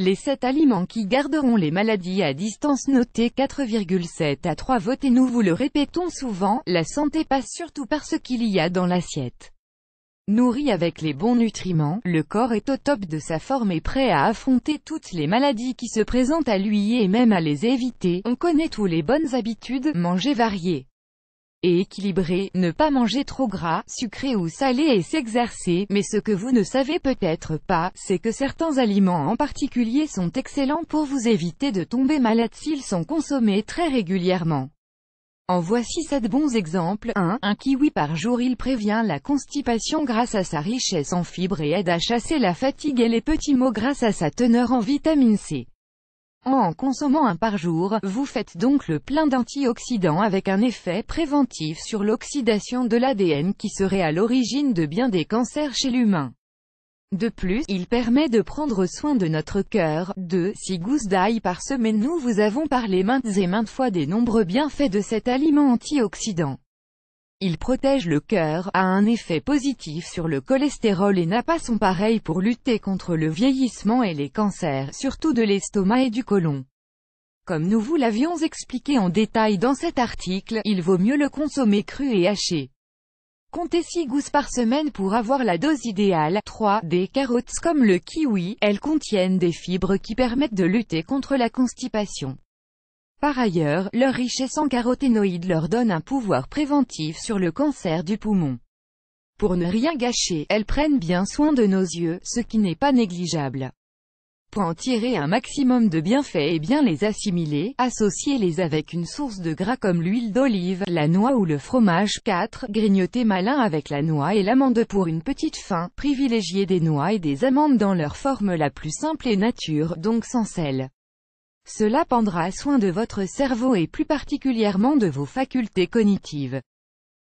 Les 7 aliments qui garderont les maladies à distance notées 4,7 à 3 votes et nous vous le répétons souvent, la santé passe surtout par ce qu'il y a dans l'assiette. Nourri avec les bons nutriments, le corps est au top de sa forme et prêt à affronter toutes les maladies qui se présentent à lui et même à les éviter. On connaît tous les bonnes habitudes, manger varié, et équilibré, ne pas manger trop gras, sucré ou salé et s'exercer, mais ce que vous ne savez peut-être pas, c'est que certains aliments en particulier sont excellents pour vous éviter de tomber malade s'ils sont consommés très régulièrement. En voici 7 bons exemples. 1. Un kiwi par jour il prévient la constipation grâce à sa richesse en fibres et aide à chasser la fatigue et les petits maux grâce à sa teneur en vitamine C. En consommant un par jour, vous faites donc le plein d'antioxydants avec un effet préventif sur l'oxydation de l'ADN qui serait à l'origine de bien des cancers chez l'humain. De plus, il permet de prendre soin de notre cœur. Deux, six gousses d'ail par semaine Nous vous avons parlé maintes et maintes fois des nombreux bienfaits de cet aliment antioxydant. Il protège le cœur, a un effet positif sur le cholestérol et n'a pas son pareil pour lutter contre le vieillissement et les cancers, surtout de l'estomac et du côlon. Comme nous vous l'avions expliqué en détail dans cet article, il vaut mieux le consommer cru et haché. Comptez 6 gousses par semaine pour avoir la dose idéale. 3. Des carottes comme le kiwi, elles contiennent des fibres qui permettent de lutter contre la constipation. Par ailleurs, leur richesse en caroténoïdes leur donne un pouvoir préventif sur le cancer du poumon. Pour ne rien gâcher, elles prennent bien soin de nos yeux, ce qui n'est pas négligeable. Pour en tirer un maximum de bienfaits et bien les assimiler, associez-les avec une source de gras comme l'huile d'olive, la noix ou le fromage. 4. Grignoter malin avec la noix et l'amande pour une petite fin, Privilégiez des noix et des amandes dans leur forme la plus simple et nature, donc sans sel. Cela prendra soin de votre cerveau et plus particulièrement de vos facultés cognitives.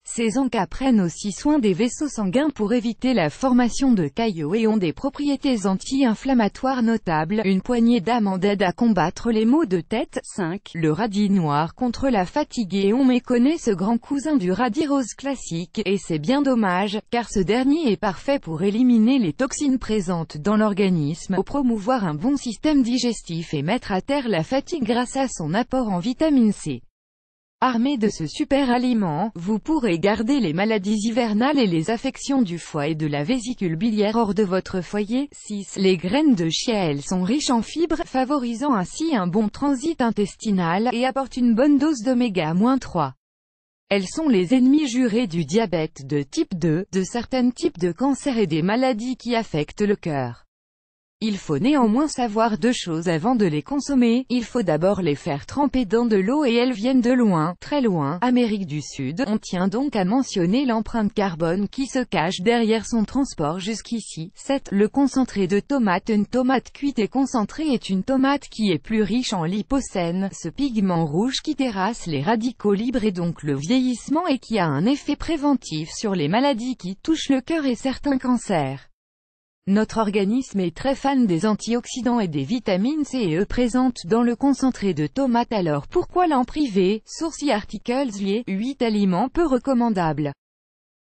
Ces encas prennent aussi soin des vaisseaux sanguins pour éviter la formation de caillots et ont des propriétés anti-inflammatoires notables. Une poignée d'amandes aide à combattre les maux de tête. 5. Le radis noir contre la fatigue et on méconnaît ce grand cousin du radis rose classique, et c'est bien dommage, car ce dernier est parfait pour éliminer les toxines présentes dans l'organisme, pour promouvoir un bon système digestif et mettre à terre la fatigue grâce à son apport en vitamine C. Armé de ce super-aliment, vous pourrez garder les maladies hivernales et les affections du foie et de la vésicule biliaire hors de votre foyer. 6. Les graines de chia elles sont riches en fibres, favorisant ainsi un bon transit intestinal, et apportent une bonne dose d'oméga-3. Elles sont les ennemis jurés du diabète de type 2, de certains types de cancers et des maladies qui affectent le cœur. Il faut néanmoins savoir deux choses avant de les consommer, il faut d'abord les faire tremper dans de l'eau et elles viennent de loin, très loin, Amérique du Sud, on tient donc à mentionner l'empreinte carbone qui se cache derrière son transport jusqu'ici. 7. Le concentré de tomate Une tomate cuite et concentrée est une tomate qui est plus riche en lipocène, ce pigment rouge qui terrasse les radicaux libres et donc le vieillissement et qui a un effet préventif sur les maladies qui touchent le cœur et certains cancers. Notre organisme est très fan des antioxydants et des vitamines C et E présentes dans le concentré de tomate alors pourquoi l'en priver Sourcils Articles liés, 8 aliments peu recommandables.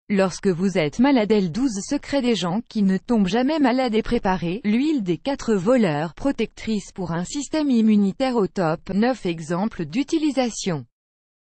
Lorsque vous êtes malade L12 secret des gens qui ne tombent jamais malades et préparés, l'huile des quatre voleurs protectrice pour un système immunitaire au top, 9 exemples d'utilisation.